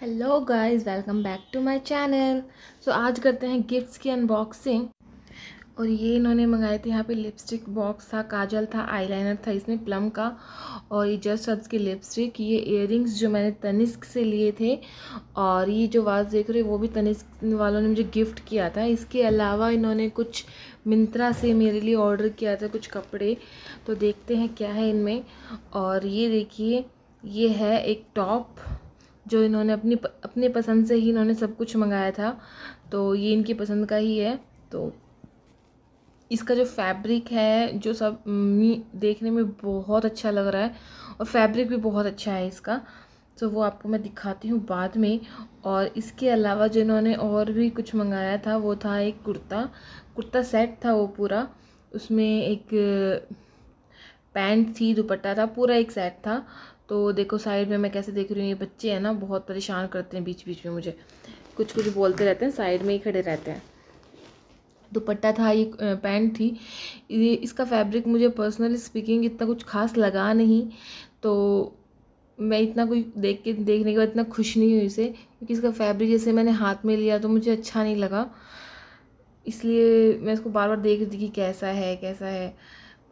hello guys welcome back to my channel so आज करते हैं गिफ्ट्स की अनबॉक्सिंग और ये इन्होंने मंगाए थे यहाँ पे लिपस्टिक बॉक्स था काजल था आईलाइनर था इसमें प्लम का और ये जस्ट हब्स की लिपस्टिक ये इयर जो मैंने तनिस्क से लिए थे और ये जो वाज देख रहे हो वो भी तनिस्क वालों ने मुझे गिफ्ट किया था इसके अलावा इन्होंने कुछ मिंत्रा से मेरे लिए ऑर्डर किया था कुछ कपड़े तो देखते हैं क्या है इनमें और ये देखिए ये है एक टॉप जो इन्होंने अपनी अपने पसंद से ही इन्होंने सब कुछ मंगाया था तो ये इनकी पसंद का ही है तो इसका जो फैब्रिक है जो सब देखने में बहुत अच्छा लग रहा है और फैब्रिक भी बहुत अच्छा है इसका तो वो आपको मैं दिखाती हूँ बाद में और इसके अलावा जिन्होंने और भी कुछ मंगाया था वो था एक कुर्ता कुर्ता सेट था वो पूरा उसमें एक पैंट थी दुपट्टा था पूरा एक सेट था तो देखो साइड में मैं कैसे देख रही हूँ ये बच्चे हैं ना बहुत परेशान करते हैं बीच बीच में मुझे कुछ कुछ बोलते रहते हैं साइड में ही खड़े रहते हैं दुपट्टा था ये पैंट थी ये इसका फैब्रिक मुझे पर्सनली स्पीकिंग इतना कुछ खास लगा नहीं तो मैं इतना कोई देख के देखने के बाद इतना खुश नहीं हुई इसे क्योंकि इसका फैब्रिक जैसे मैंने हाथ में लिया तो मुझे अच्छा नहीं लगा इसलिए मैं इसको बार बार देख रही थी कि कैसा है कैसा है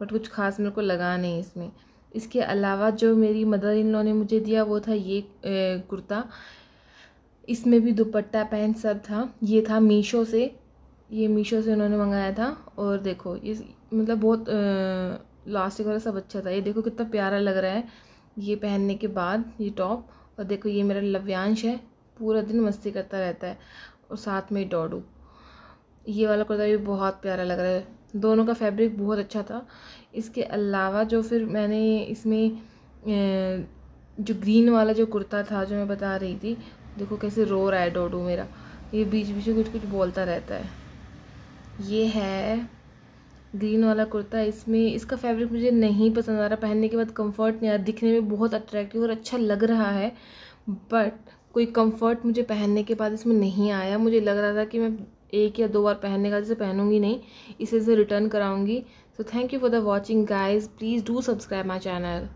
बट कुछ खास मेरे को लगा नहीं इसमें इसके अलावा जो मेरी मदर इन लॉ ने मुझे दिया वो था ये कुर्ता इसमें भी दुपट्टा पैंट सब था ये था मीशो से ये मीशो से उन्होंने मंगाया था और देखो ये मतलब बहुत लास्टिक वाला सब अच्छा था ये देखो कितना प्यारा लग रहा है ये पहनने के बाद ये टॉप और देखो ये मेरा लव्यांश है पूरा दिन मस्ती करता रहता है और साथ में डॉडू ये वाला कुर्ता भी बहुत प्यारा लग रहा है दोनों का फैब्रिक बहुत अच्छा था इसके अलावा जो फिर मैंने इसमें जो ग्रीन वाला जो कुर्ता था जो मैं बता रही थी देखो कैसे रो रहा है डोडू मेरा ये बीच बीच में कुछ कुछ बोलता रहता है ये है ग्रीन वाला कुर्ता इसमें इसका फैब्रिक मुझे नहीं पसंद आ रहा पहनने के बाद कंफर्ट नहीं आ दिखने में बहुत अट्रैक्टिव और अच्छा लग रहा है बट कोई कंफर्ट मुझे पहनने के बाद इसमें नहीं आया मुझे लग रहा था कि मैं एक या दो बार पहनने का जैसे पहनूंगी नहीं इसे से रिटर्न कराऊंगी so thank you for the watching guys please do subscribe my channel